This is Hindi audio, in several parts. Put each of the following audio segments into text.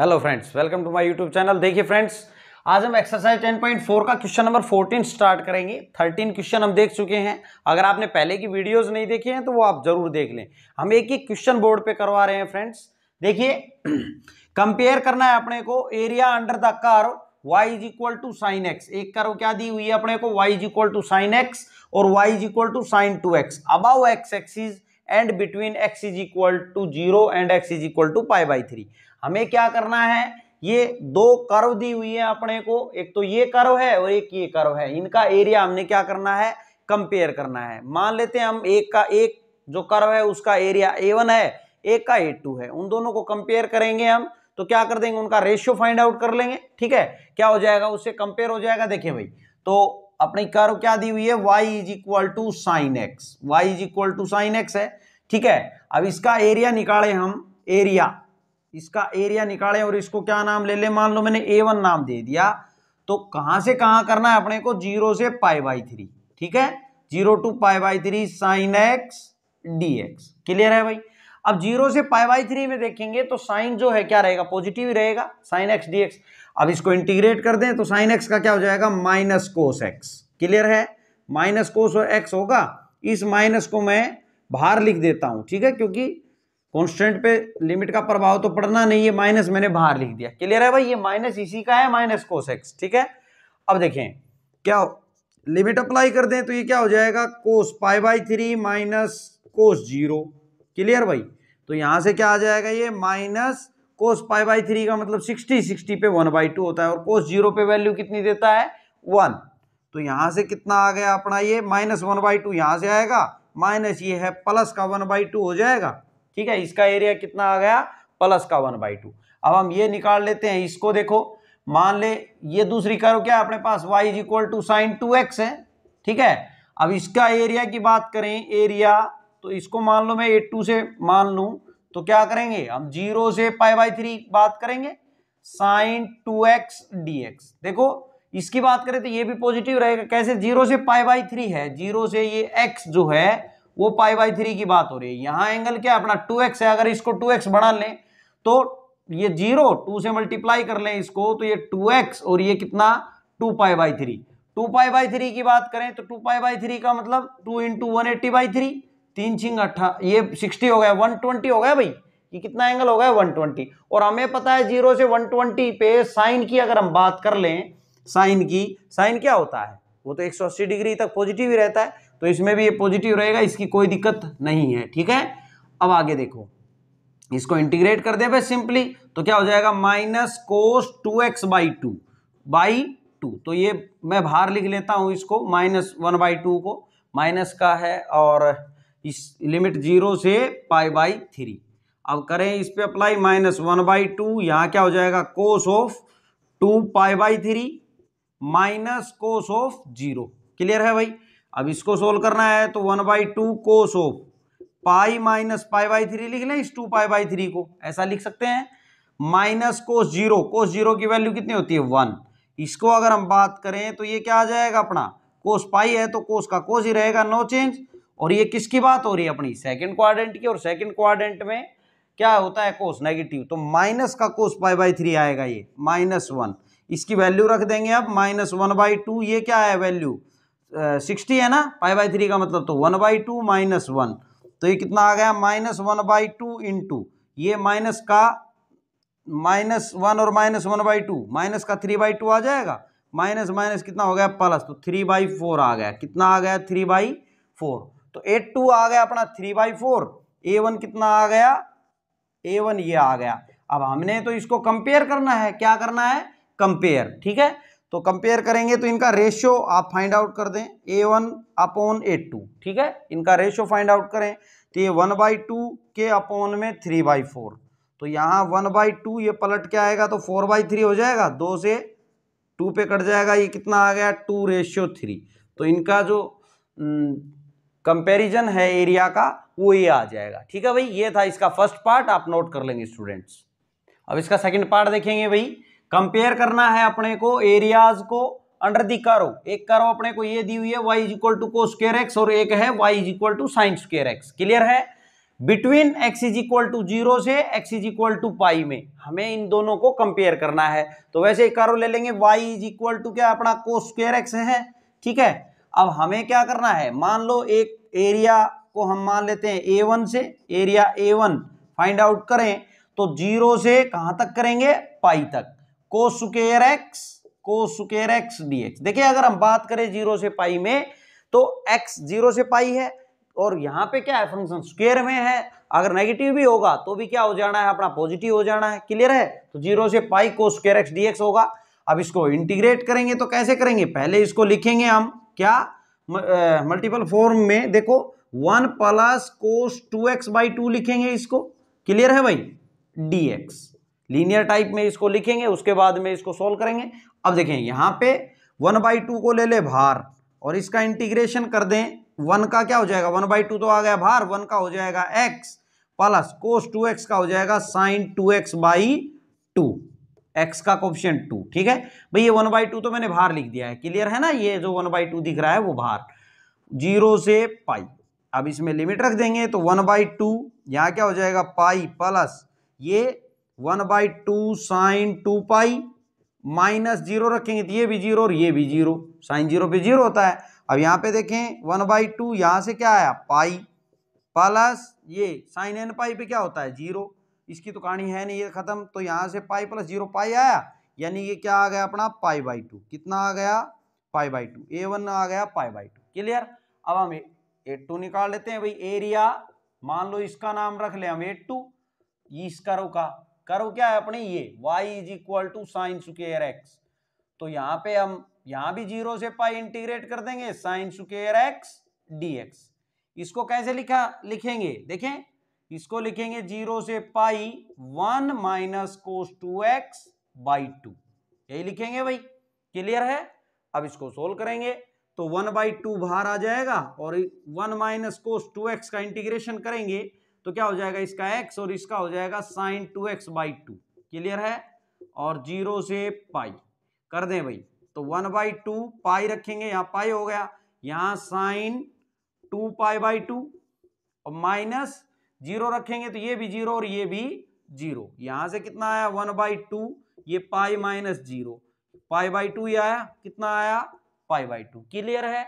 Hello friends welcome to my YouTube channel देखिए फ्रेंड्स आज हम एक्सरसाइज 10.4 का क्वेश्चन नंबर 14 स्टार्ट करेंगे 13 क्वेश्चन हम देख चुके हैं अगर आपने पहले की वीडियोस नहीं देखे हैं तो वो आप जरूर देख लें हम एक ही क्वेश्चन बोर्ड पे करवा रहे हैं फ्रेंड्स देखिए कंपेयर करना है अपने को area under the curve y is equal to sine x एक कार क्या दी हुई है अपने को y is equal to sine x और y is equal to sine two x about x axis and between x is equal to zero and x is equal to pi by three हमें क्या करना है ये दो कर्व दी हुई है अपने को एक तो ये कर्व है और एक ये कर्व है इनका एरिया हमने क्या करना है कंपेयर करना है मान लेते हैं हम एक का एक जो कर्व है उसका एरिया ए वन है एक का ए टू है उन दोनों को कंपेयर करेंगे हम तो क्या कर देंगे उनका रेशियो फाइंड आउट कर लेंगे ठीक है क्या हो जाएगा उससे कंपेयर हो जाएगा देखिए भाई तो अपनी कर्व क्या दी हुई है y is equal to sine x y is equal to sine x है ठीक है अब इसका एरिया निकाले हम एरिया इसका एरिया निकालें और इसको क्या नाम ले ले मान लो मैंने ए वन नाम दे दिया तो कहां से कहां करना है अपने को जीरो से पाई बाई थ्री ठीक है zero two pi by three sine x d x clear है भाई अब जीरो से पाई बाई थ्री में देखेंगे तो साइन जो है क्या रहेगा पॉजिटिव रहेगा साइन एक्स डी एक्स अब इसको इंटीग्रेट कर दें तो साइन एक्स का क्या हो जाएगा माइनस कोस एक्स क्लियर है माइनस कोस एक्स होगा इस माइनस को मैं बाहर लिख देता हूं ठीक है क्योंकि कॉन्स्टेंट पे लिमिट का प्रभाव तो पड़ना नहीं है माइनस मैंने बाहर लिख दिया क्लियर है भाई ये माइनस इसी का है माइनस कोस एक्स ठीक है अब देखें क्या लिमिट अप्लाई कर दें तो ये क्या हो जाएगा cos pi by three minus cos zero clear भाई तो यहां से क्या आ जाएगा ये minus cos pi by three का मतलब सिक्सटी सिक्सटी पे वन बाई टू होता है और कोस जीरो पे वैल्यू कितनी देता है वन तो यहां से कितना आ गया अपना ये माइनस वन बाई टू यहां से आएगा माइनस ये है प्लस का वन बाई टू हो जाएगा ठीक है इसका एरिया कितना आ गया प्लस का वन बाई टू अब हम ये निकाल लेते हैं इसको देखो मान ले ये दूसरी करो क्या अपने पास y is equal to sine two x है ठीक है अब इसका एरिया की बात करें एरिया तो इसको मान लो मैं एट टू से मान लू तो क्या करेंगे हम जीरो से पाई बाई थ्री बात करेंगे sine two x d x देखो इसकी बात करें तो ये भी पॉजिटिव रहेगा कैसे जीरो से पाई बाई थ्री है जीरो से ये एक्स जो है वो पाई बाई थ्री की बात हो रही है यहाँ एंगल क्या है अपना टू एक्स है अगर इसको टू एक्स बढ़ा लें तो ये जीरो टू से मल्टीप्लाई कर लें इसको तो ये टू एक्स और ये कितना two pi by three two pi by three की बात करें तो टू पाई बाई थ्री का मतलब two into one eighty by three तीन छिंग अट्ठा ये सिक्सटी हो गया वन ट्वेंटी हो गया भाई ये कितना एंगल हो गया वन ट्वेंटी और हमें पता है जीरो से वन ट्वेंटी पे साइन की अगर हम बात कर लें साइन की साइन क्या होता है वो तो एक सौ अस्सी डिग्री तक पॉजिटिव ही रहता है तो इसमें भी ये पॉजिटिव रहेगा इसकी कोई दिक्कत नहीं है ठीक है अब आगे देखो इसको इंटीग्रेट कर दे सिंपली तो क्या हो जाएगा minus cos two x by two by two तो ये मैं बाहर लिख लेता हूँ इसको माइनस वन बाई टू को माइनस का है और इस लिमिट जीरो से पाई बाई थ्री अब करें इस पर apply minus one by two यहाँ क्या हो जाएगा cos of two pi by three minus cos of zero clear है भाई अब इसको सोल्व करना है तो one by two cos of pi minus pi by three लिख लें इस टू पाई बाई थ्री को ऐसा लिख सकते हैं minus cos zero cos zero की वैल्यू कितनी होती है वन इसको अगर हम बात करें तो ये क्या आ जाएगा अपना कोस पाई है तो कोस का कोस ही रहेगा नो चेंज और ये किसकी बात हो रही है अपनी सेकंड क्वाड्रेंट की और सेकेंड क्वाड्रेंट में क्या होता है कोस नेगेटिव तो माइनस का कोस पाई बाई थ्री आएगा ये माइनस वन इसकी वैल्यू रख देंगे अब माइनस वन बाई टू ये क्या है वैल्यू सिक्सटी है ना पाई बाई थ्री का मतलब तो one by two minus one तो ये कितना आ गया minus one by two into ये माइनस का माइनस वन और minus one by two minus का थ्री बाई टू आ जाएगा माइनस माइनस कितना हो गया प्लस तो थ्री बाई फोर आ गया कितना आ गया थ्री बाई फोर तो एट टू आ गया अपना three by four A one कितना आ गया ए वन ये आ गया अब हमने तो इसको कंपेयर करना है क्या करना है कंपेयर ठीक है तो कंपेयर करेंगे तो इनका रेशियो आप फाइंड आउट कर दें A one upon A two ठीक है इनका रेशियो फाइंड आउट करें तो ये वन बाई टू के अपॉन में थ्री बाई फोर तो यहाँ वन बाई टू ये पलट के आएगा तो फोर बाई थ्री हो जाएगा दो से टू पे कट जाएगा ये कितना आ गया टू रेशियो थ्री तो इनका जो कंपेरिजन हम्म, है एरिया का वो ये आ जाएगा ठीक है भाई ये था इसका फर्स्ट पार्ट आप नोट कर लेंगे स्टूडेंट्स अब इसका सेकेंड पार्ट देखेंगे भाई कंपेयर करना है अपने को एरियाज को अंडर दी करो एक करो अपने को ये दी हुई है y is equal to cos square x और एक है y is equal to sine square x clear है between x is equal to zero से x is equal to pi में हमें इन दोनों को कंपेयर करना है तो वैसे एक करो ले लेंगे वाई इज इक्वल टू क्या अपना को स्केयर एक्स है ठीक है अब हमें क्या करना है मान लो एक एरिया को हम मान लेते हैं ए वन से area A one find out करें तो जीरो से कहां तक करेंगे पाई तक cos square x cos square x x देखिए अगर हम बात करें जीरो से पाई में तो एक्स जीरो से पाई है और यहाँ पे क्या है फंक्शन स्क्वेयर में है अगर नेगेटिव भी होगा तो भी क्या हो जाना है अपना पॉजिटिव हो जाना है क्लियर है तो जीरो से पाई को स्क्र एक्स डीएक्स होगा अब इसको इंटीग्रेट करेंगे तो कैसे करेंगे पहले इसको लिखेंगे हम क्या मल्टीपल फॉर्म में देखो one plus cos two x by two लिखेंगे इसको क्लियर है भाई डी एक्स लीनियर टाइप हम्म। में इसको लिखेंगे उसके बाद में इसको सोल्व करेंगे अब देखें यहाँ पे वन बाई टू को ले ले भार और इसका इंटीग्रेशन कर दें वन का क्या हो जाएगा वन बाई टू तो आ गया भार वन का हो जाएगा x plus cos two x का हो जाएगा sine two x by two x का कोप्शन टू ठीक है भाई ये वन बाई टू तो मैंने भार लिख दिया है क्लियर है ना ये जो वन बाई टू दिख रहा है वो भार जीरो से पाई अब इसमें लिमिट रख देंगे तो वन बाई टू यहाँ क्या हो जाएगा पाई प्लस ये one by two sine two pi minus zero रखेंगे तो ये भी जीरो और ये भी जीरो साइन जीरो पे जीरो होता है अब यहाँ पे देखें वन बाई टू यहाँ से क्या आया पाई प्लस ये साइन एन पाई पे क्या होता है जीरो इसकी तो कहानी है नहीं ये खत्म तो यहाँ से पाई प्लस जीरो पाई आया यानी ये क्या आ गया अपना पाई बाई टू कितना आ गया pi by two A one आ गया पाई बाई टू क्लियर अब हम एट टू निकाल लेते हैं भाई एरिया मान लो इसका नाम रख ले हम एट टू इसका रोका करो क्या है अपने ये y is equal to sine square x तो यहां पे हम यहां भी जीरो से पाई इंटीग्रेट कर देंगे साइन स्क्र एक्स dx इसको कैसे लिखा लिखेंगे देखें इसको लिखेंगे जीरो से pi one minus cos two x by two यही लिखेंगे भाई क्लियर है अब इसको सोल्व करेंगे तो वन बाई टू बाहर आ जाएगा और one minus cos two x का इंटीग्रेशन करेंगे तो क्या हो जाएगा इसका एक्स और इसका हो जाएगा sine two x by two clear है और जीरो से पाई कर दें भाई तो वन बाई टू पाई रखेंगे यहाँ पाई हो गया यहाँ sine two pi by two और माइनस जीरो रखेंगे तो ये भी जीरो और ये भी जीरो यहाँ से कितना आया वन बाई टू ये pi minus zero pi by two ये आया कितना आया पाई बाई टू क्लियर है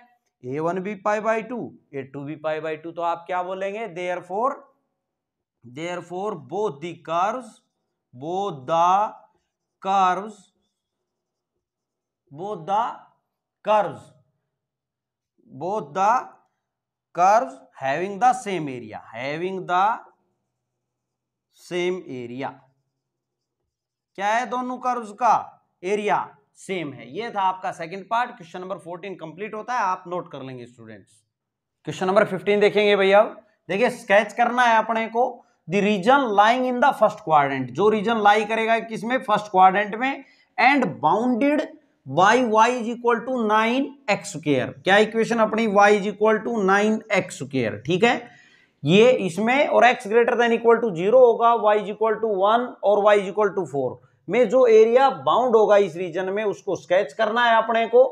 ए वन भी pi by two A two भी पाई बाई टू तो आप क्या बोलेंगे therefore therefore both the curves both the curves both the curves both the curves having the same area having the same area क्या है दोनों कर्ज का एरिया सेम है ये था आपका second part question number fourteen complete होता है आप नोट कर लेंगे स्टूडेंट्स क्वेश्चन नंबर फिफ्टीन देखेंगे भैया देखिए स्केच करना है अपने को the region lying in the first quadrant जो रीजन लाई करेगा किसमें फर्स्ट क्वारेंट में and bounded by y is equal to nine x square क्या इक्वेशन अपनी y is equal to nine x square ठीक है ये इसमें और x greater than equal to zero होगा y is equal to one और y is equal to four में जो एरिया बाउंड होगा इस रीजन में उसको स्केच करना है अपने को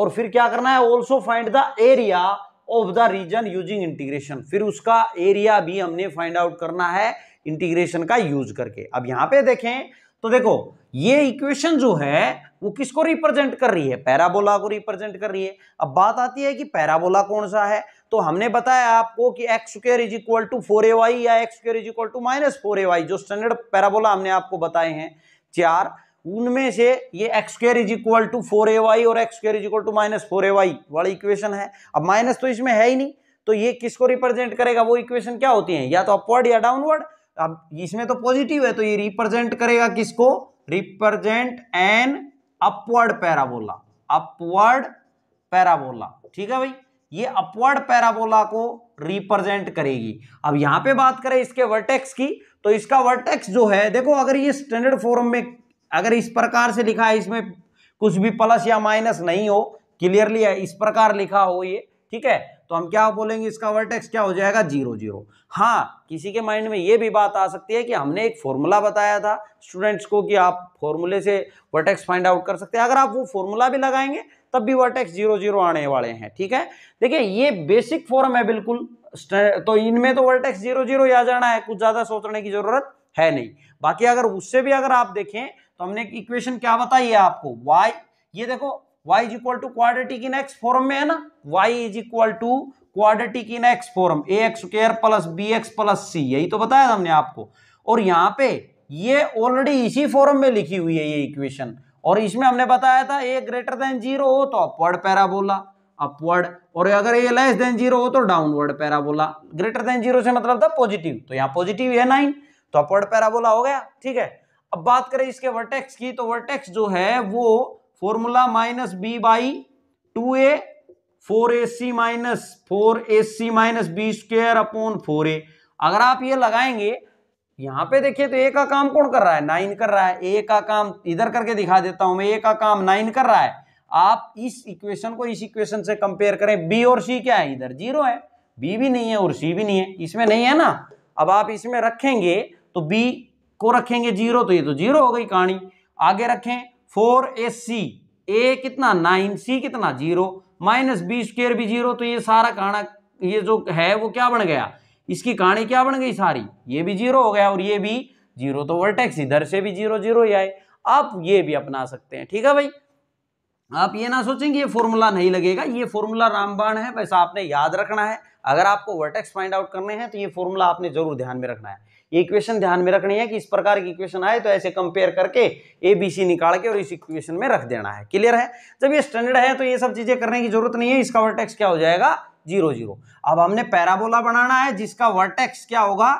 और फिर क्या करना है also find the area of the region using integration फिर उसका एरिया भी हमने फाइंड आउट करना है इंटीग्रेशन का यूज करके अब यहां पे देखें तो देखो ये इक्वेशन जो है वो किसको रिप्रेजेंट कर रही है पैराबोला को रिप्रेजेंट कर रही है अब बात आती है कि पैराबोला कौन सा है तो हमने बताया आपको कि x square is equal to four a y या x square is equal to minus four a y जो स्टैंडर्ड पैराबोला हमने आपको बताए हैं चार उनमें से ये x square is equal to four a y और x square is equal to minus four a y वाली इक्वेशन है अब माइनस तो इसमें है ही नहीं तो ये किसको रिप्रेजेंट करेगा वो इक्वेशन क्या होती है या तो अपवर्ड या डाउनवर्ड अब इसमें तो पॉजिटिव है तो ये रिप्रेजेंट करेगा किसको represent an upward parabola upward parabola ठीक है भाई ये अपवर्ड पैराबोला को रिप्रेजेंट करेगी अब यहां पे बात करें इसके वर्टेक्स की तो इसका वर्टेक्स जो है देखो अगर ये स्टैंडर्ड फॉर्म में अगर इस प्रकार से लिखा है इसमें कुछ भी प्लस या माइनस नहीं हो क्लियरली है इस प्रकार लिखा हो ये ठीक है तो हम क्या बोलेंगे इसका वर्टेक्स क्या हो जाएगा जीरो जीरो हाँ किसी के माइंड में ये भी बात आ सकती है कि हमने एक फॉर्मूला बताया था स्टूडेंट्स को कि आप फॉर्मूले से वर्टेक्स फाइंड आउट कर सकते हैं अगर आप वो फॉर्मूला भी लगाएंगे तब भी वर्टेक्स जीरो जीरो आने वाले हैं ठीक है देखिए ये बेसिक फॉर्म है बिल्कुल तो इनमें तो वर्टेक्स जीरो जीरो आ जाना है कुछ ज़्यादा सोचने की ज़रूरत है नहीं बाकी अगर उससे भी अगर आप देखें तो हमने इक्वेशन क्या बताई है आपको वाई ये देखो y is equal to quadratic in x form में है ना y is equal to quadratic in x form a x square plus b x plus c यही तो बताया था हमने आपको और यहाँ पे ये ऑलरेडी इसी फॉर्म में लिखी हुई है ये इक्वेशन और इसमें हमने बताया था ए ग्रेटर देन जीरो हो तो अपवर्ड पैराबोला अपवर्ड और अगर ए लेस देन जीरो हो तो downward parabola greater than zero से मतलब था पॉजिटिव तो यहाँ पॉजिटिव है नाइन तो अपवर्ड पैराबोला हो गया ठीक है अब बात करें इसके वर्टेक्स की तो वर्टेक्स जो है वो formula minus b by two a four a c minus four a c minus b square upon four a अगर आप ये लगाएंगे यहां पे देखिए तो ए का काम कौन कर रहा है नाइन कर रहा है ए का काम इधर करके दिखा देता हूं मैं ए का काम नाइन कर रहा है आप इस इक्वेशन को इस इक्वेशन से कंपेयर करें बी और सी क्या है इधर जीरो है बी भी नहीं है और सी भी नहीं है इसमें नहीं है ना अब आप इसमें रखेंगे तो बी को रखेंगे जीरो तो ये तो जीरो हो गई कहानी आगे रखें फोर ए सी ए कितना नाइन सी कितना जीरो माइनस बी स्क्र भी जीरो तो ये सारा कहना ये जो है वो क्या बन गया इसकी कहानी क्या बन गई सारी ये भी जीरो हो गया और ये भी जीरो तो वर्टेक्स इधर से भी जीरो जीरो ही आए आप ये भी अपना सकते हैं ठीक है भाई आप ये ना सोचेंगे ये फॉर्मूला नहीं लगेगा ये फॉर्मूला रामबाण है वैसा आपने याद रखना है अगर आपको वर्टेक्स फाइंड आउट करने हैं तो ये फॉर्मूला आपने जरूर ध्यान में रखना है ये इक्वेशन ध्यान में रखनी है कि इस प्रकार की इक्वेशन आए तो ऐसे कंपेयर करके ए बी सी निकाल के और इस इक्वेशन में रख देना है क्लियर है जब ये स्टैंडर्ड है तो ये सब चीज़ें करने की जरूरत नहीं है इसका वर्टेक्स क्या हो जाएगा जीरो जीरो अब हमने पैराबोला बनाना है जिसका वर्टेक्स क्या होगा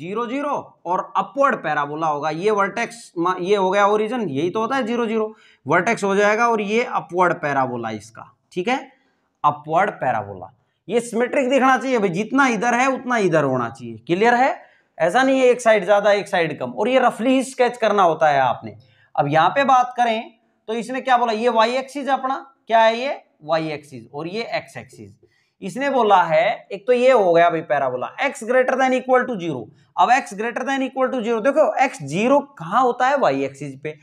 जीरो जीरो और अपवर्ड पैराबोला होगा ये वर्टेक्स ये हो गया ओरिजन यही तो होता है जीरो जीरो वर्टेक्स हो जाएगा और ये अपवर्ड पैराबोला इसका ठीक है अपवर्ड पैराबोला ये सिमेट्रिक दिखना चाहिए भाई जितना इधर है उतना इधर होना चाहिए क्लियर है ऐसा नहीं है एक साइड ज़्यादा एक साइड कम और ये रफली ही स्केच करना होता है आपने अब यहाँ पे बात करें तो इसने क्या बोला ये वाई एक्सिस अपना क्या है ये वाई एक्सिस और ये एक्स एक्सिस इसने बोला है एक तो ये हो गया भाई parabola x greater than equal to zero अब x greater than equal to zero देखो एक्स जीरो कहाँ होता है वाई एक्सिस पे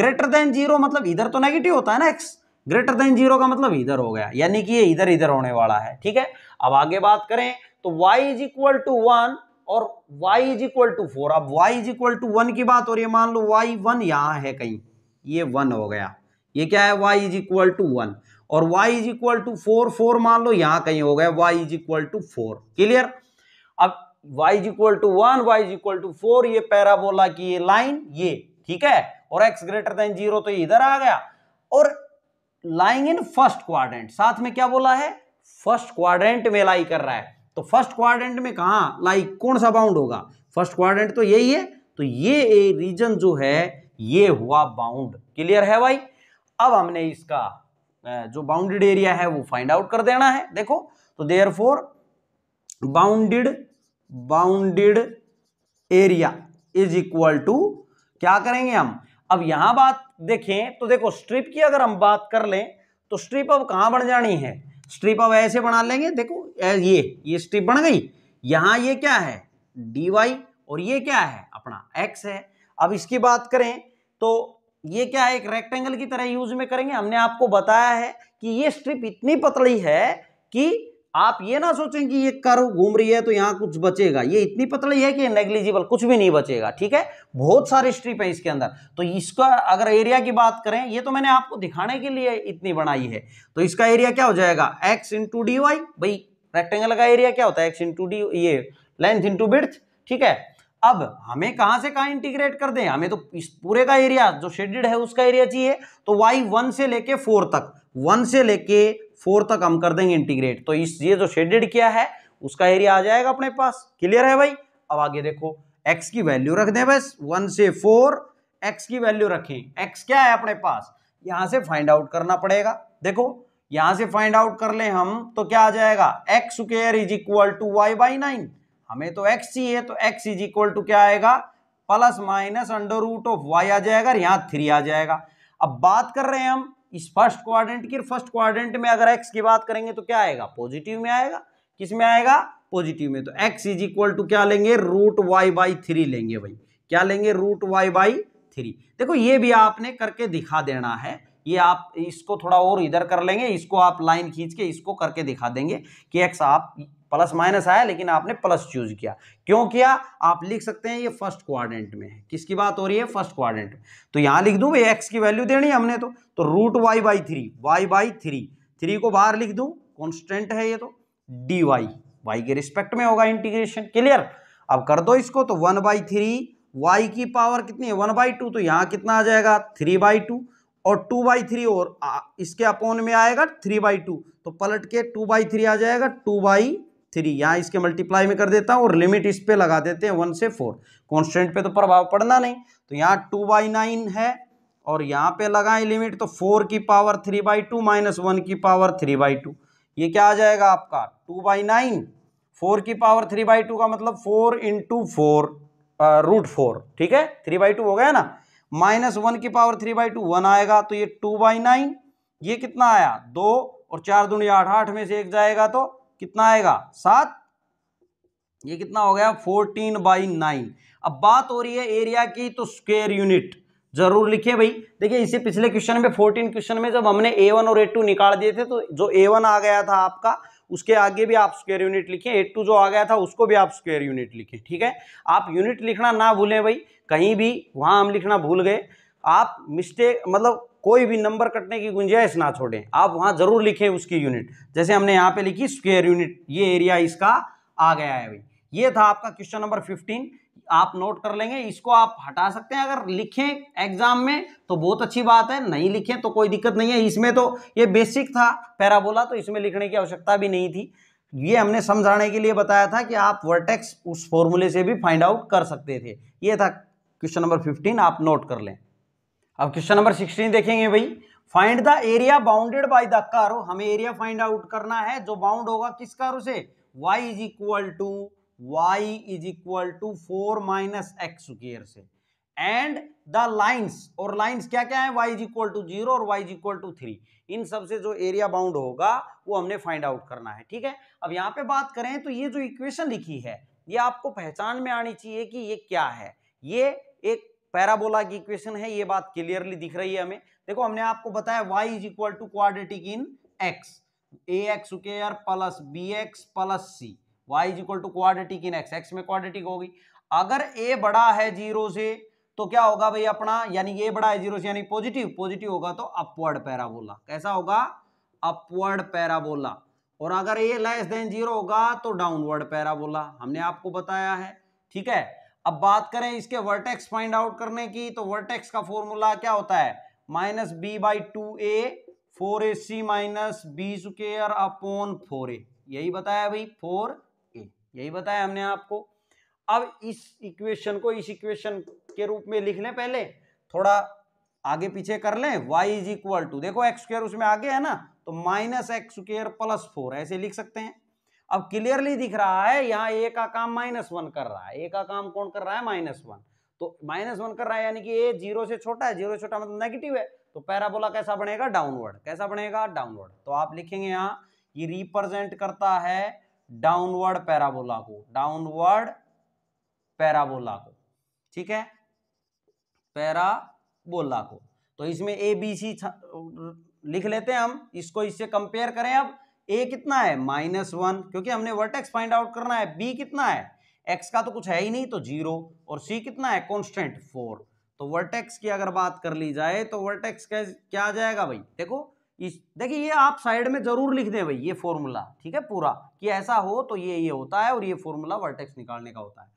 ग्रेटर देन जीरो मतलब इधर तो नेगेटिव होता है ना एक्स ग्रेटर देन जीरो का मतलब इधर हो गया यानी कि ये इधर इधर होने वाला है ठीक है अब आगे बात करें तो y is equal to one और y is equal to four अब y is equal to one की बात रही है मान लो y वन यहाँ है कहीं ये वन हो गया ये क्या है y is equal to one और y is equal to four four मान लो यहाँ कहीं हो गया y is equal to four clear अब y is equal to one y is equal to four ये पैराबोला की ये लाइन ये ठीक है और x ग्रेटर देन जीरो तो इधर आ गया और लाइंग इन फर्स्ट क्वाड्रेंट साथ में क्या बोला है फर्स्ट क्वाड्रेंट में लाई कर रहा है तो फर्स्ट क्वारेंट में कहा लाइक कौन सा बाउंड होगा फर्स्ट क्वारेंट तो यही है तो ये रीजन जो है ये हुआ बाउंड क्लियर है भाई अब हमने इसका जो बाउंडेड एरिया है वो फाइंड आउट कर देना है देखो तो therefore bounded bounded area is equal to क्या करेंगे हम अब यहां बात देखें तो देखो स्ट्रिप की अगर हम बात कर लें तो स्ट्रिप अब कहां बन जानी है स्ट्रिप अब ऐसे बना लेंगे देखो ये ये स्ट्रिप बन गई यहाँ ये क्या है डी वाई और ये क्या है अपना एक्स है अब इसकी बात करें तो ये क्या है एक रेक्टेंगल की तरह यूज में करेंगे हमने आपको बताया है कि ये स्ट्रिप इतनी पतली है कि आप ये ना सोचें कि ये कर घूम रही है तो यहाँ कुछ बचेगा ये इतनी पतली है कि नेग्लिजिबल कुछ भी नहीं बचेगा ठीक है बहुत सारे स्ट्रिप है इसके अंदर तो इसका अगर एरिया की बात करें ये तो मैंने आपको दिखाने के लिए इतनी बनाई है तो इसका एरिया क्या हो जाएगा एक्स इंटू डी वाई भाई रेक्टेंगल का एरिया क्या होता है एक्स इंटू डी ये लेंथ इंटू ब्रेथ ठीक है अब हमें कहां से कहां इंटीग्रेट कर दें हमें तो इस पूरे का एरिया जो शेडेड है उसका एरिया चाहिए तो वाई वन से लेके फोर तक वन से लेके फोर तक हम कर देंगे इंटीग्रेट तो इस ये जो शेडेड किया है उसका एरिया आ जाएगा अपने पास क्लियर है भाई अब आगे देखो एक्स की वैल्यू रख दें बस वन से फोर एक्स की वैल्यू रखें एक्स क्या है अपने पास यहां से फाइंड आउट करना पड़ेगा देखो यहां से फाइंड आउट कर ले हम तो क्या आ जाएगा x square is equal to y by nine हमें तो एक्स है तो एक्स इज इक्वल टू क्या आएगा plus minus under root of y आ जाएगा यहां थ्री आ जाएगा अब बात कर रहे हैं हम इस फर्स्ट क्वाड्रेंट की फर्स्ट क्वाड्रेंट में अगर एक्स की बात करेंगे तो क्या आएगा पॉजिटिव में आएगा किस में आएगा पॉजिटिव में तो एक्स इज इक्वल टू क्या लेंगे रूट वाई बाई थ्री लेंगे भाई क्या लेंगे रूट वाई बाई थ्री देखो ये भी आपने करके दिखा देना है ये आप इसको थोड़ा और इधर कर लेंगे इसको आप लाइन खींच के इसको करके दिखा देंगे कि एक्स आप प्लस माइनस आया लेकिन आपने प्लस चूज किया क्यों किया आप लिख सकते हैं ये फर्स्ट क्वाड्रेंट में है किसकी बात हो रही है फर्स्ट क्वाड्रेंट तो यहाँ लिख दूँ भाई एक्स की वैल्यू देनी हमने तो तो root y by three y by three three को बाहर लिख दूँ कॉन्स्टेंट है ये तो डी वाई वाई के रिस्पेक्ट में होगा इंटीग्रेशन क्लियर अब कर दो इसको तो वन बाई थ्री वाई की पावर कितनी है वन बाई टू तो यहाँ कितना आ जाएगा थ्री बाई टू और टू बाई थ्री और इसके अपोन में आएगा थ्री बाई टू तो पलट के टू बाई थ्री आ जाएगा टू बाई थ्री यहाँ इसके मल्टीप्लाई में कर देता हूँ और लिमिट इस पर लगा देते हैं वन से फोर कॉन्स्टेंट पे तो प्रभाव पड़ना नहीं तो यहाँ टू बाई नाइन है और यहाँ पे लगाएं लिमिट तो फोर की power three by two minus one की पावर थ्री बाई टू ये क्या आ जाएगा आपका टू बाई नाइन फोर की पावर थ्री बाई टू का मतलब four into four root four ठीक है थ्री बाई टू हो गया ना माइनस वन की power three by two one आएगा तो ये टू बाई नाइन ये कितना आया दो और चार दुनिया आठ आठ में से एक जाएगा तो कितना आएगा सात ये कितना हो गया फोर्टीन बाई नाइन अब बात हो रही है एरिया की तो स्क्वेयर यूनिट जरूर लिखिए भाई देखिए इसे पिछले क्वेश्चन में फोर्टीन क्वेश्चन में जब हमने ए वन और ए टू निकाल दिए थे तो जो ए वन आ गया था आपका उसके आगे भी आप स्क्वेयर यूनिट लिखें ए टू जो आ गया था उसको भी आप स्क्वेयर यूनिट लिखें ठीक है आप यूनिट लिखना ना भूलें भाई कहीं भी वहां हम लिखना भूल गए आप मिस्टेक मतलब कोई भी नंबर कटने की गुंजाइश ना छोड़ें आप वहाँ ज़रूर लिखें उसकी यूनिट जैसे हमने यहाँ पे लिखी स्क्वेयर यूनिट ये एरिया इसका आ गया है भाई ये था आपका क्वेश्चन नंबर फिफ्टीन आप नोट कर लेंगे इसको आप हटा सकते हैं अगर लिखें एग्जाम में तो बहुत अच्छी बात है नहीं लिखें तो कोई दिक्कत नहीं है इसमें तो ये बेसिक था पैराबोला तो इसमें लिखने की आवश्यकता भी नहीं थी ये हमने समझाने के लिए बताया था कि आप वर्टेक्स उस फॉर्मूले से भी फाइंड आउट कर सकते थे ये था क्वेश्चन नंबर फिफ्टीन आप नोट कर लें अब क्वेश्चन नंबर सिक्सटीन देखेंगे भाई find the area bounded by the करो हमें एरिया फाइंड आउट करना है जो बाउंड होगा किस कारो से y is equal to y is equal to four minus x square से एंड द लाइन्स और लाइन्स क्या क्या है y is equal to zero और y is equal to three इन सबसे जो एरिया बाउंड होगा वो हमने फाइंड आउट करना है ठीक है अब यहाँ पे बात करें तो ये जो इक्वेशन लिखी है ये आपको पहचान में आनी चाहिए कि ये क्या है ये एक पैराबोला की इक्वेशन है ये बात क्लियरली दिख रही है हमें देखो हमने आपको बताया y is equal to quadratic in x a x square plus b x plus c y is equal to quadratic in x x में क्वाड्रेटिक होगी अगर ए बड़ा है जीरो से तो क्या होगा भाई अपना यानी ए बड़ा है जीरो से यानी पॉजिटिव पॉजिटिव होगा तो अपवर्ड पैराबोला कैसा होगा अपवर्ड पैराबोला और अगर ए लेस देन जीरो होगा तो डाउनवर्ड पैराबोला हमने आपको बताया है ठीक है अब बात करें इसके वर्टेक्स फाइंड आउट करने की तो वर्टेक्स का फॉर्मूला क्या होता है minus b by two a four a c minus b square upon four a यही बताया भाई फोर ए यही बताया हमने आपको अब इस इक्वेशन को इस इक्वेशन के रूप में लिख लें पहले थोड़ा आगे पीछे कर लें y इज इक्वल टू देखो एक्स स्क्र उसमें आगे है ना तो minus x square plus four ऐसे लिख सकते हैं अब क्लियरली दिख रहा है यहाँ ए का काम माइनस वन कर रहा है ए का काम कौन कर रहा है माइनस वन तो माइनस वन कर रहा है यानी कि ए जीरो से छोटा है जीरो से छोटा मतलब नेगेटिव है तो पैराबोला कैसा बनेगा डाउनवर्ड कैसा बनेगा डाउनवर्ड तो आप लिखेंगे यहाँ ये रिप्रेजेंट करता है डाउनवर्ड पैराबोला को डाउनवर्ड पैराबोला को ठीक है पैराबोला को तो इसमें ए बी सी लिख लेते हैं हम इसको इससे कंपेयर करें अब ए कितना है माइनस वन क्योंकि हमने वर्टेक्स फाइंड आउट करना है बी कितना है एक्स का तो कुछ है ही नहीं तो जीरो और सी कितना है कॉन्स्टेंट फोर तो वर्टेक्स की अगर बात कर ली जाए तो वर्टेक्स क्या क्या आ जाएगा भाई देखो इस देखिए ये आप साइड में जरूर लिख दें भाई ये फॉर्मूला ठीक है पूरा कि ऐसा हो तो ये ये होता है और ये फॉर्मूला वर्टेक्स निकालने का होता है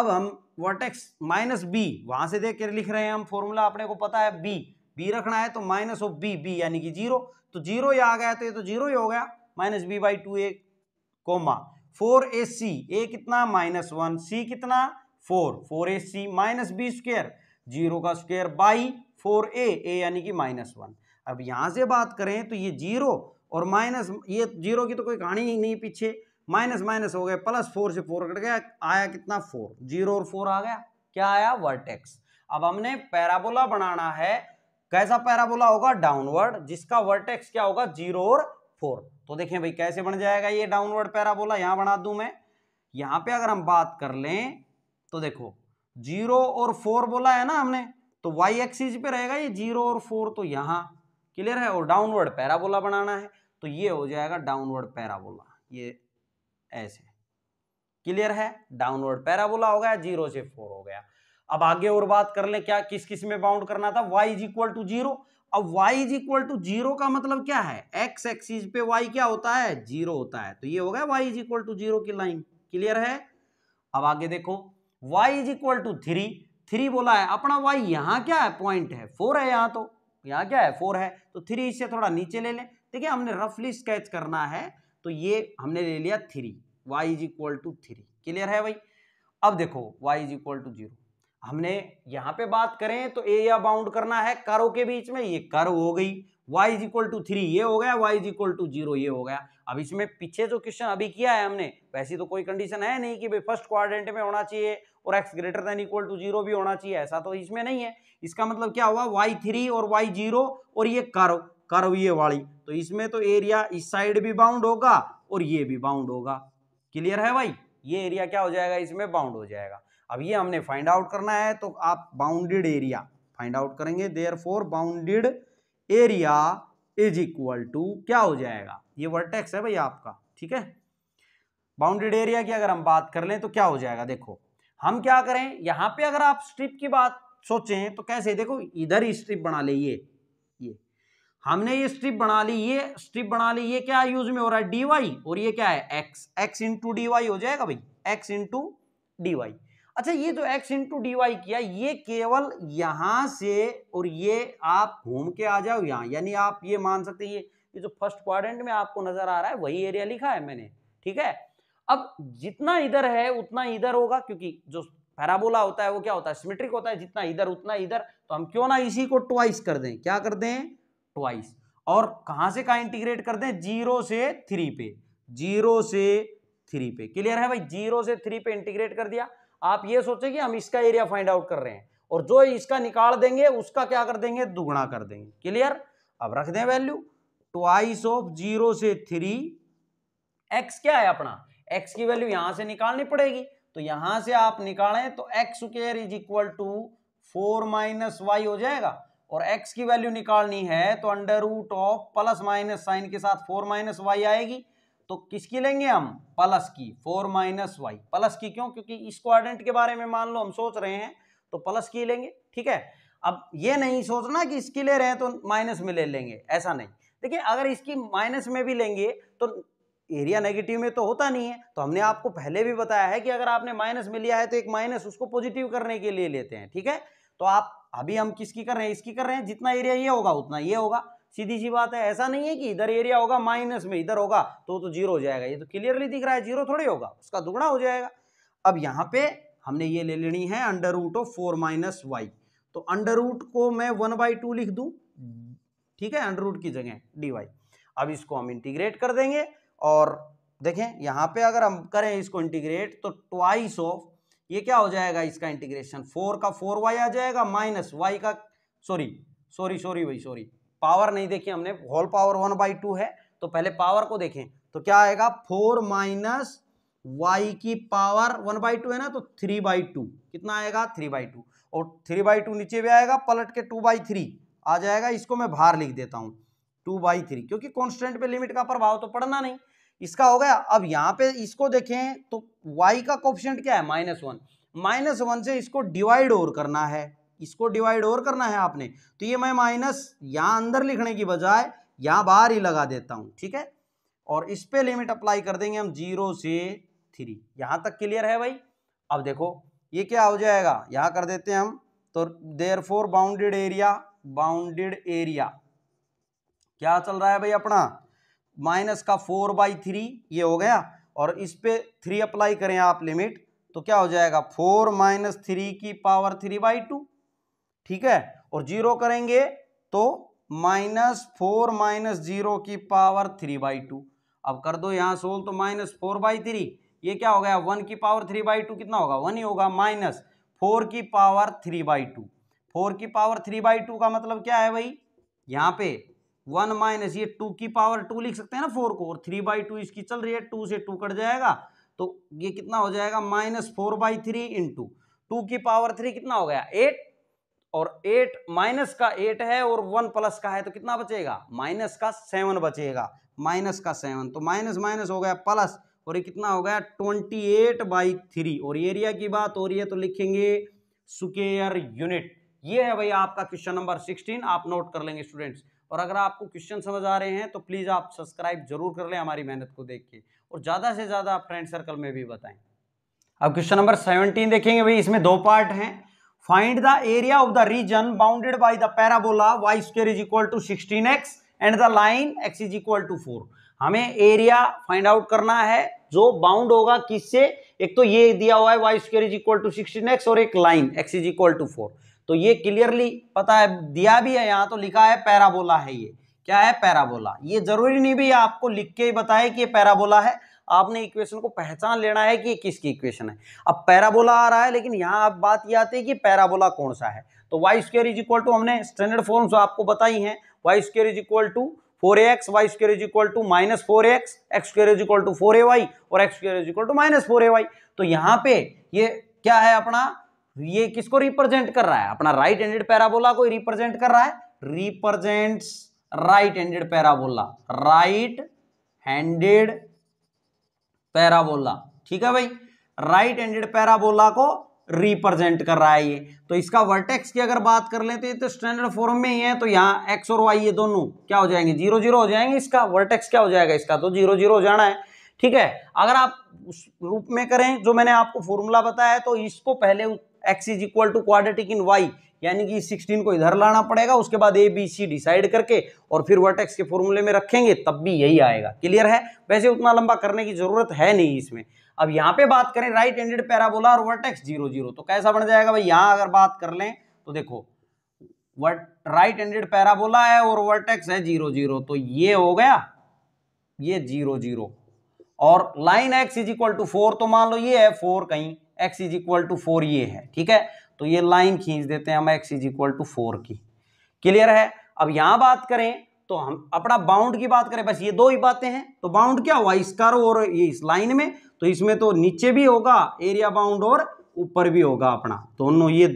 अब हम वर्टेक्स माइनस बी वहां से देख कर लिख रहे हैं हम फॉर्मूला अपने को पता है बी बी रखना है तो माइनस ऑफ बी बी यानी कि जीरो तो जीरो ये आ गया तो ये तो जीरो ही हो गया minus b by two a comma four a c a कितना माइनस वन सी कितना four four a c minus b square zero का square by four a a यानी कि माइनस वन अब यहाँ से बात करें तो ये जीरो और माइनस ये जीरो की तो कोई कहानी ही नहीं पीछे माइनस माइनस हो गए प्लस फोर से फोर कट गया आया कितना फोर जीरो और फोर आ गया क्या आया वर्टेक्स अब हमने पैराबोला बनाना है कैसा पैराबोला होगा डाउनवर्ड जिसका वर्टेक्स क्या होगा जीरो और फोर तो देखें भाई कैसे बन जाएगा ये डाउनवर्ड पैराबोला यहां बना दू मैं यहां पे अगर हम बात कर लें तो देखो जीरो और फोर बोला है ना हमने तो वाई एक्सिस पे रहेगा ये जीरो और फोर तो यहां क्लियर है और डाउनवर्ड पैराबोला बनाना है तो ये हो जाएगा डाउनवर्ड पैराबोला ये ऐसे क्लियर है डाउनवर्ड पैराबोला हो गया जीरो से फोर हो गया अब आगे और बात कर ले क्या किस किस में बाउंड करना था y is equal to zero अब y is equal to zero का मतलब क्या है x एक्सिस पे y क्या होता है जीरो होता है तो ये हो गया y is equal to zero की लाइन क्लियर है अब आगे देखो y is equal to three three बोला है अपना y यहाँ क्या है पॉइंट है फोर है यहाँ तो यहाँ क्या है फोर है तो थ्री इससे थोड़ा नीचे ले लें देखिए हमने रफली स्केच करना है तो ये हमने ले लिया three y is equal to three clear है भाई अब देखो y is equal to zero हमने यहां पे बात करें तो एरिया बाउंड करना है करो के बीच में ये कर हो गई y is equal to three ये हो गया y is equal to zero ये हो गया अब इसमें पीछे जो क्वेश्चन अभी किया है हमने वैसी तो कोई कंडीशन है नहीं कि भाई फर्स्ट क्वाड्रेंट में होना चाहिए और x greater than equal to zero भी होना चाहिए ऐसा तो इसमें नहीं है इसका मतलब क्या हुआ वाई थ्री और वाई जीरो और ये करो करो ये वाली तो इसमें तो एरिया इस साइड भी बाउंड होगा और ये भी बाउंड होगा क्लियर है भाई ये एरिया क्या हो जाएगा इसमें बाउंड हो जाएगा अब ये हमने फाइंड आउट करना है तो आप बाउंडेड एरिया फाइंड आउट करेंगे therefore bounded area is equal to क्या हो जाएगा ये वर्टेक्स है भाई आपका ठीक है बाउंडेड एरिया की अगर हम बात कर लें तो क्या हो जाएगा देखो हम क्या करें यहाँ पे अगर आप स्ट्रिप की बात सोचें तो कैसे देखो इधर ही स्ट्रिप बना ले ये ये हमने ये स्ट्रिप बना ली ये स्ट्रिप बना ली ये क्या यूज में हो रहा है डी वाई और ये क्या है x x into D y हो जाएगा भाई एक्स इंटू डी वाई अच्छा ये जो एक्स इंटू डी वाई किया ये केवल यहां से और ये आप घूम के आ जाओ यहाँ यानी आप ये मान सकते हैं ये ये जो फर्स्ट क्वाड्रेंट में आपको नजर आ रहा है वही एरिया लिखा है मैंने ठीक है अब जितना इधर है उतना इधर होगा क्योंकि जो पैराबोला होता है वो क्या होता है सिमेट्रिक होता है जितना इधर उतना इधर तो हम क्यों ना इसी को ट्वाइस कर दें क्या कर दें ट्वाइस और कहा से कहा इंटीग्रेट कर दें जीरो से थ्री पे जीरो से थ्री पे क्लियर है भाई जीरो से थ्री पे इंटीग्रेट कर दिया आप ये सोचें कि हम इसका एरिया फाइंड आउट कर रहे हैं और जो इसका निकाल देंगे उसका क्या कर देंगे दुगुना कर देंगे क्लियर अब रख दें वैल्यू ट्वाइस ऑफ जीरो से थ्री एक्स क्या है अपना एक्स की वैल्यू यहां से निकालनी पड़ेगी तो यहां से आप निकालें तो x square is equal to four minus y हो जाएगा और एक्स की वैल्यू निकालनी है तो under root of plus minus sign के साथ फोर माइनस वाई आएगी तो किसकी लेंगे हम प्लस की फोर माइनस वाई प्लस की क्यों क्योंकि इस क्वाड्रेंट के बारे में मान लो हम सोच रहे हैं तो प्लस की लेंगे ठीक है अब ये नहीं सोचना कि इसकी ले रहे हैं तो माइनस में ले लेंगे ऐसा नहीं देखिए अगर इसकी माइनस में भी लेंगे तो एरिया नेगेटिव में तो होता नहीं है तो हमने आपको पहले भी बताया है कि अगर आपने माइनस में लिया है तो एक माइनस उसको पॉजिटिव करने के लिए लेते हैं ठीक है तो आप अभी हम किसकी कर रहे हैं इसकी कर रहे हैं जितना एरिया ये होगा उतना ये होगा सीधी सी बात है ऐसा नहीं है कि इधर एरिया होगा माइनस में इधर होगा तो तो जीरो हो जाएगा ये तो क्लियरली दिख रहा है जीरो थोड़ी होगा उसका दुगना हो जाएगा अब यहाँ पे हमने ये ले लेनी है under root of four minus y तो अंडर रूट को मैं वन बाई टू लिख दूँ ठीक है अंडर रूट की जगह डी वाई अब इसको हम इंटीग्रेट कर देंगे और देखें यहाँ पे अगर हम करें इसको इंटीग्रेट तो ट्वाइस ऑफ ये क्या हो जाएगा इसका इंटीग्रेशन फोर का फोर वाई आ जाएगा माइनस वाई का सॉरी सॉरी सॉरी भाई सॉरी पावर नहीं देखी हमने whole power one by two है तो पहले पावर को देखें तो क्या आएगा फोर माइनस वाई की पावर वन बाई टू है ना तो थ्री बाई टू कितना आएगा थ्री बाई टू और थ्री बाई टू नीचे भी आएगा पलट के टू बाई थ्री आ जाएगा इसको मैं बाहर लिख देता हूँ टू बाई थ्री क्योंकि कॉन्स्टेंट पे लिमिट का प्रभाव तो पड़ना नहीं इसका हो गया अब यहाँ पे इसको देखें तो वाई का कॉप्शेंट क्या है माइनस वन माइनस वन से इसको डिवाइड और करना है इसको डिवाइड और करना है आपने तो ये मैं माइनस यहाँ अंदर लिखने की बजाय यहाँ बाहर ही लगा देता हूँ ठीक है और इस पर लिमिट अप्लाई कर देंगे हम जीरो से थ्री यहाँ तक क्लियर है भाई अब देखो ये क्या हो जाएगा यहाँ कर देते हैं हम तो therefore bounded area bounded area क्या चल रहा है भाई अपना माइनस का फोर बाई थ्री ये हो गया और इस पर थ्री अप्लाई करें आप लिमिट तो क्या हो जाएगा फोर माइनस थ्री की पावर थ्री बाई टू ठीक है और जीरो करेंगे तो माइनस फोर माइनस जीरो की पावर थ्री बाई टू अब कर दो यहां सोल तो माइनस फोर बाई थ्री ये क्या हो गया वन की पावर थ्री बाई टू कितना होगा वन ही होगा माइनस फोर की power three by two four की पावर थ्री बाई टू का मतलब क्या है भाई यहाँ पे वन माइनस ये टू की पावर टू लिख सकते हैं ना फोर को और थ्री बाई टू इसकी चल रही है टू से टू कट जाएगा तो ये कितना हो जाएगा minus four by three into two की पावर थ्री कितना हो गया एट और एट माइनस का एट है और वन प्लस का है तो कितना बचेगा माइनस का सेवन बचेगा माइनस का सेवन तो माइनस माइनस हो गया प्लस और ये कितना हो गया ट्वेंटी एट बाई थ्री और एरिया की बात हो रही है तो लिखेंगे सुकेयर यूनिट ये है भाई आपका क्वेश्चन नंबर सिक्सटीन आप नोट कर लेंगे स्टूडेंट्स और अगर आपको क्वेश्चन समझ आ रहे हैं तो प्लीज़ आप सब्सक्राइब जरूर कर लें हमारी मेहनत को देख के और ज़्यादा से ज़्यादा आप फ्रेंड सर्कल में भी बताएं अब क्वेश्चन नंबर सेवनटीन देखेंगे भाई इसमें दो पार्ट हैं find the area of the region bounded by the parabola y square is equal to sixteen x and the line x is equal to four हमें एरिया फाइंड आउट करना है जो बाउंड होगा किससे एक तो ये दिया हुआ है y square is equal to sixteen x और एक line x is equal to four तो ये क्लियरली पता है दिया भी है यहाँ तो लिखा है पैराबोला है ये क्या है पैराबोला ये जरूरी नहीं भी आपको लिख के ही बताए कि ये पैराबोला है आपने इक्वेशन को पहचान लेना है कि ये किसकी इक्वेशन है अब पैराबोला आ रहा है लेकिन यहाँ अब बात ये आती है कि पैराबोला कौन सा है तो y square is equal to हमने स्टैंडर्ड फॉर्म जो आपको बताई हैं y square is equal to four x y square is equal to minus four x x square is equal to four a y और x square is equal to minus four a y तो यहाँ पे ये क्या है अपना ये किसको रिप्रेजेंट कर रहा है अपना राइट हैंडेड पैराबोला को रिप्रेजेंट कर रहा है represents right handed parabola right handed parabola ठीक है भाई राइट एंडेड पैराबोला को रिप्रेजेंट कर रहा है ये तो इसका वर्टेक्स की अगर बात कर लेते हैं तो स्टैंडर्ड फॉर्म में ही है तो यहाँ एक्स और वाई ये दोनों क्या हो जाएंगे जीरो जीरो हो जाएंगे इसका वर्टेक्स क्या हो जाएगा इसका तो जीरो जीरो हो जाना है ठीक है अगर आप उस रूप में करें जो मैंने आपको फॉर्मूला बताया तो इसको पहले x is equal to quadratic in y यानी कि सिक्सटीन को इधर लाना पड़ेगा उसके बाद ए बी सी डिसाइड करके और फिर वर्टेक्स के फॉर्मूले में रखेंगे तब भी यही आएगा क्लियर है वैसे उतना लंबा करने की जरूरत है नहीं इसमें अब यहाँ पे बात करें राइट हैंडेड पैराबोला और वर्टेक्स जीरो जीरो तो कैसा बन जाएगा भाई यहाँ अगर बात कर लें तो देखो वर्ट राइट हैंडेड पैराबोला है और वर्टेक्स है जीरो जीरो तो ये हो गया ये जीरो जीरो और line x is equal to four तो मान लो ये है फोर कहीं x is equal to four ये है ठीक है तो ये लाइन खींच देते हैं हम x is equal to four की क्लियर है अब यहां बात करें तो हम अपना बाउंड की बात करें बस ये दो ही बातें हैं तो बाउंड क्या हुआ इस और ये इस लाइन में तो इसमें तो नीचे भी होगा एरिया बाउंड और ऊपर भी होगा अपना दोनों ये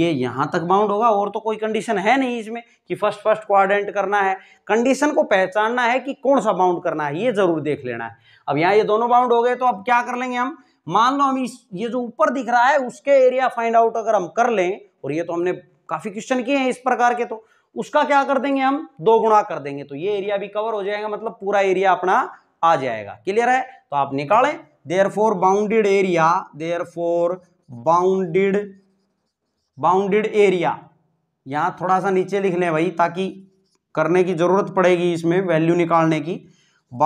ये यहां तक बाउंड होगा और तो कोई कंडीशन है नहीं इसमें कि फर्स्ट फर्स्ट क्वाड्रेंट करना है कंडीशन को पहचानना है कि कौन सा बाउंड करना है ये जरूर देख लेना है अब यहाँ ये दोनों बाउंड हो गए तो अब क्या कर लेंगे हम मान लो हम इस ये जो ऊपर दिख रहा है उसके एरिया फाइंड आउट अगर हम कर लें और ये तो हमने काफ़ी क्वेश्चन किए हैं इस प्रकार के तो उसका क्या कर देंगे हम दो गुणा कर देंगे तो ये एरिया भी कवर हो जाएगा मतलब पूरा एरिया अपना आ जाएगा क्लियर है तो आप निकालें therefore bounded area therefore bounded bounded area यहाँ थोड़ा सा नीचे लिख लें भाई ताकि करने की जरूरत पड़ेगी इसमें वैल्यू निकालने की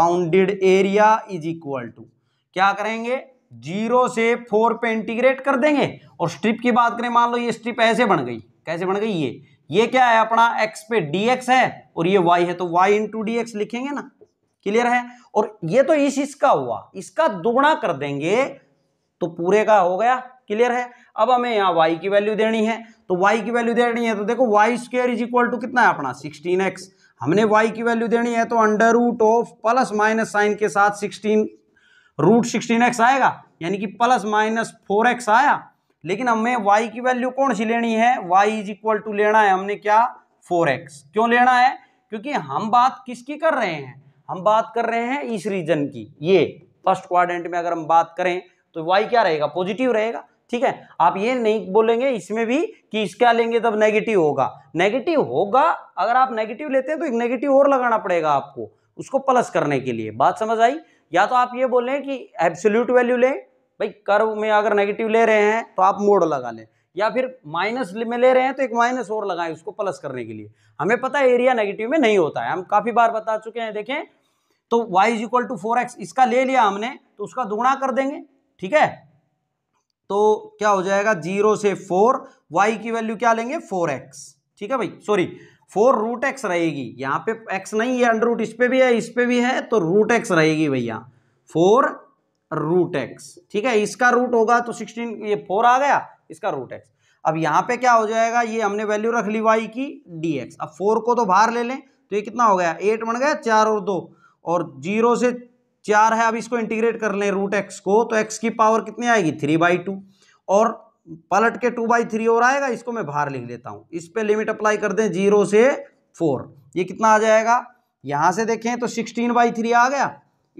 bounded area is equal to क्या करेंगे जीरो से फोर पे इंटीग्रेट कर देंगे और स्ट्रिप की बात करें मान लो ये स्ट्रिप ऐसे बन गई कैसे बन गई ये ये क्या है अपना एक्स पे dx है और ये y है तो y इंटू डी लिखेंगे ना क्लियर है और ये तो इस इसका हुआ इसका दुगुना कर देंगे तो पूरे का हो गया क्लियर है अब हमें यहाँ वाई की वैल्यू देनी है तो वाई की वैल्यू देनी है तो देखो y square is equal to कितना है अपना सिक्सटीन हमने y की वैल्यू देनी है तो under root of plus minus sign के साथ रूट सिक्सटीन एक्स आएगा यानी कि प्लस माइनस फोर एक्स आया लेकिन हमें वाई की वैल्यू कौन सी लेनी है वाई इज इक्वल टू लेना है हमने क्या फोर एक्स क्यों लेना है क्योंकि हम बात किसकी कर रहे हैं हम बात कर रहे हैं इस रीजन की ये फर्स्ट क्वाड्रेंट में अगर हम बात करें तो वाई क्या रहेगा पॉजिटिव रहेगा ठीक है आप ये नहीं बोलेंगे इसमें भी कि इसका लेंगे तब नेगेटिव होगा नेगेटिव होगा अगर आप नेगेटिव लेते हैं तो एक नेगेटिव और लगाना पड़ेगा आपको उसको प्लस करने के लिए बात समझ आई या तो आप ये बोलें कि एब्सोल्यूट वैल्यू लें भाई कर्व में अगर नेगेटिव ले रहे हैं तो आप मोड लगा लें या फिर माइनस में ले रहे हैं तो एक माइनस और लगाएं उसको प्लस करने के लिए हमें पता है एरिया नेगेटिव में नहीं होता है हम काफ़ी बार बता चुके हैं देखें तो y is equal to four x इसका ले लिया हमने तो उसका दुगुना कर देंगे ठीक है तो क्या हो जाएगा जीरो से फोर y की वैल्यू क्या लेंगे फोर एक्स ठीक है भाई सॉरी फोर रूट एक्स रहेगी यहाँ पे एक्स नहीं है अंडर रूट इस पर भी है इस पर भी है तो रूट एक्स रहेगी भैया फोर रूट एक्स ठीक है इसका रूट होगा तो सिक्सटीन ये फोर आ गया इसका रूट एक्स अब यहाँ पे क्या हो जाएगा ये हमने वैल्यू रख ली वाई की डी एक्स अब फोर को तो बाहर ले लें तो ये कितना हो गया एट बन गया चार और दो और जीरो से चार है अब इसको इंटीग्रेट कर लें रूट एक्स को तो एक्स की पावर कितनी आएगी थ्री बाई टू और पलट के टू बाई थ्री और आएगा इसको मैं बाहर लिख लेता हूँ इस पर लिमिट अप्लाई कर दें जीरो से फोर ये कितना आ जाएगा यहाँ से देखें तो सिक्सटीन बाई थ्री आ गया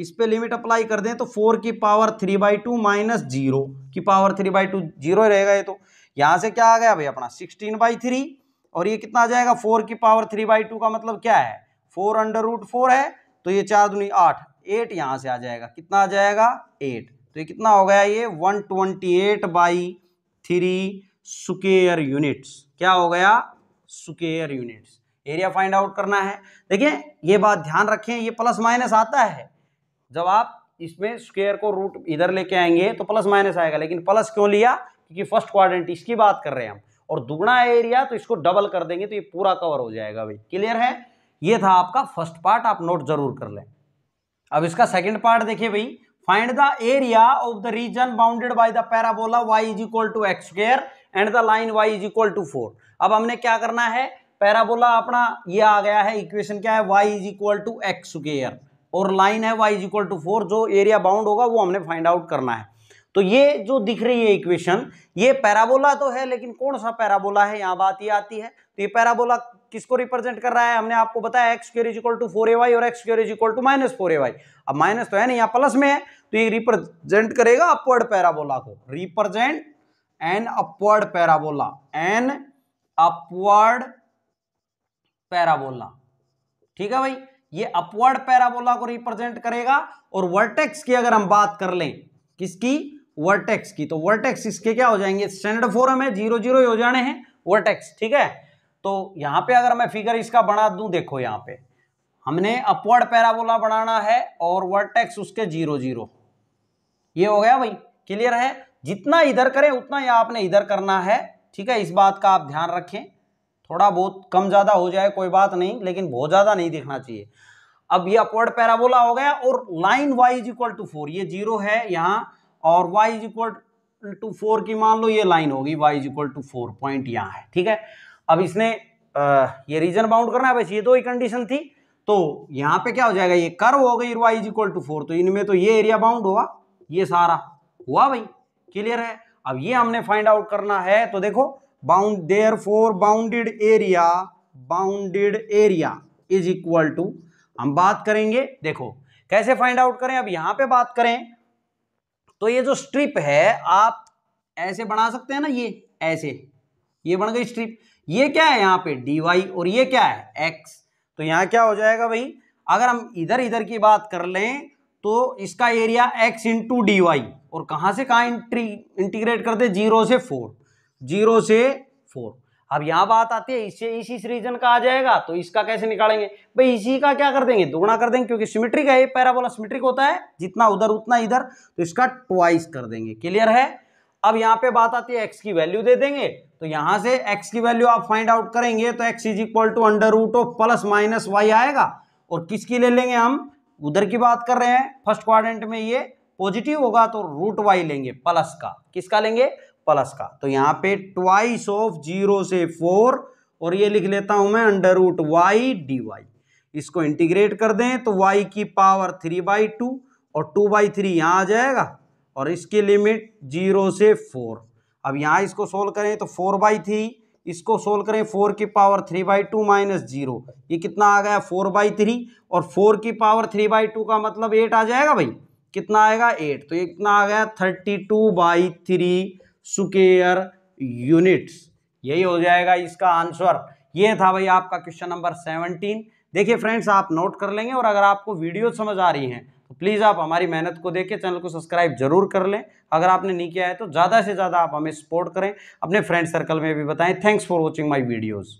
इस पर लिमिट अप्लाई कर दें तो फोर की power three by two minus zero की power three by two zero रहेगा ये तो यहाँ से क्या आ गया भाई अपना सिक्सटीन बाई थ्री और ये कितना आ जाएगा फोर की पावर थ्री बाई टू का मतलब क्या है फोर अंडर रूट फोर है तो ये चार दुनी आठ एट यहाँ से आ जाएगा कितना आ जाएगा एट तो ये कितना हो गया ये one twenty eight by three square units क्या हो गया square units area find out करना है देखिए ये बात ध्यान रखें ये प्लस माइनस आता है जब आप इसमें स्क्वेयर को रूट इधर लेके आएंगे तो प्लस माइनस आएगा लेकिन प्लस क्यों लिया क्योंकि फर्स्ट क्वाड्रेंट इसकी बात कर रहे हैं हम और दुगना एरिया तो इसको डबल कर देंगे तो ये पूरा कवर हो जाएगा भाई क्लियर है ये था आपका फर्स्ट पार्ट आप नोट जरूर कर लें अब इसका सेकंड पार्ट देखिए भाई find the area of the region bounded by the parabola y is equal to x square and the line y is equal to four अब हमने क्या करना है पैराबोला अपना ये आ गया है इक्वेशन क्या है y is equal to x square और लाइन है y is equal to four जो एरिया बाउंड होगा वो हमने फाइंड आउट करना है तो ये जो दिख रही है इक्वेशन ये पैराबोला तो है लेकिन कौन सा पैराबोला है यहाँ बात ये आती है तो ये पैराबोला किसको रिप्रेजेंट कर रहा है हमने आपको बताया x square is equal to four a y और x square is equal to minus four a y अब माइनस तो है ना यहाँ प्लस में है तो ये रिप्रेजेंट करेगा अपवर्ड पैराबोला को represent an upward parabola an upward parabola ठीक है भाई ये अपवर्ड पैराबोला को रिप्रेजेंट करेगा और वर्टेक्स की अगर हम बात कर लें किसकी वर्टेक्स की तो वर्टेक्स इसके क्या हो जाएंगे स्टैंडर्ड फोरम है जीरो जीरो हो जाने हैं वर्टेक्स ठीक है तो यहाँ पे अगर मैं फिगर इसका बना दूं देखो यहाँ पे हमने अपवर्ड पैराबोला बनाना है और वर्टेक्स उसके जीरो जीरो ये हो गया भाई क्लियर है जितना इधर करें उतना ही आपने इधर करना है ठीक है इस बात का आप ध्यान रखें थोड़ा बहुत कम ज़्यादा हो जाए कोई बात नहीं लेकिन बहुत ज़्यादा नहीं दिखना चाहिए अब ये अपवर्ड पैराबोला हो गया और line y is equal to four ये जीरो है यहाँ और y is equal to four की मान लो ये लाइन होगी y is equal to four point यहाँ है ठीक है अब इसने आ, ये रीजन बाउंड करना है बस ये दो ही कंडीशन थी तो यहाँ पे क्या हो जाएगा ये कर्व हो गई y is equal to four तो इनमें तो ये एरिया बाउंड हुआ ये सारा हुआ भाई क्लियर है अब ये हमने फाइंड आउट करना है तो देखो bound therefore bounded area bounded area is equal to हम बात करेंगे देखो कैसे फाइंड आउट करें अब यहां पे बात करें तो ये जो स्ट्रिप है आप ऐसे बना सकते हैं ना ये ऐसे ये बन गई स्ट्रिप ये क्या है यहाँ पे डी वाई और ये क्या है एक्स तो यहाँ क्या हो जाएगा भाई अगर हम इधर इधर की बात कर लें तो इसका area x into D y और कहाँ से कहाँ इंटीग्रेट करते जीरो से फोर जीरो से फोर अब यहाँ बात आती है इससे इसी रीजन का आ जाएगा तो इसका कैसे निकालेंगे भाई इसी का क्या कर देंगे दोगुना कर देंगे क्योंकि सिमिट्रिक है ये पैराबोला सिमिट्रिक होता है जितना उधर उतना इधर तो इसका ट्वाइस कर देंगे क्लियर है अब यहाँ पे बात आती है एक्स की वैल्यू दे देंगे तो यहाँ से एक्स की वैल्यू आप फाइंड आउट करेंगे तो x is equal to under root of plus minus y आएगा और किसकी ले लेंगे हम उधर की बात कर रहे हैं फर्स्ट क्वाड्रेंट में ये पॉजिटिव होगा तो रूट वाई लेंगे प्लस का किसका लेंगे प्लस का तो यहाँ पे ट्वाइस ऑफ जीरो से फोर और ये लिख लेता हूं मैं under root y D y इसको इंटीग्रेट कर दें तो वाई की पावर थ्री बाई टू और टू बाई थ्री यहाँ आ जाएगा और इसकी लिमिट जीरो से फोर अब यहाँ इसको सोल्व करें तो फोर बाई थ्री इसको सोल्व करें फोर की power three by two minus zero ये कितना आ गया फोर बाई थ्री और फोर की पावर थ्री बाई टू का मतलब एट आ जाएगा भाई कितना आएगा एट तो ये कितना आ गया thirty two by three square units यही हो जाएगा इसका आंसर ये था भाई आपका क्वेश्चन नंबर सेवनटीन देखिए फ्रेंड्स आप नोट कर लेंगे और अगर आपको वीडियो समझ आ रही हैं तो प्लीज़ आप हमारी मेहनत को देखें चैनल को सब्सक्राइब जरूर कर लें अगर आपने नहीं किया है तो ज़्यादा से ज़्यादा आप हमें सपोर्ट करें अपने फ्रेंड सर्कल में भी बताएं thanks for watching my videos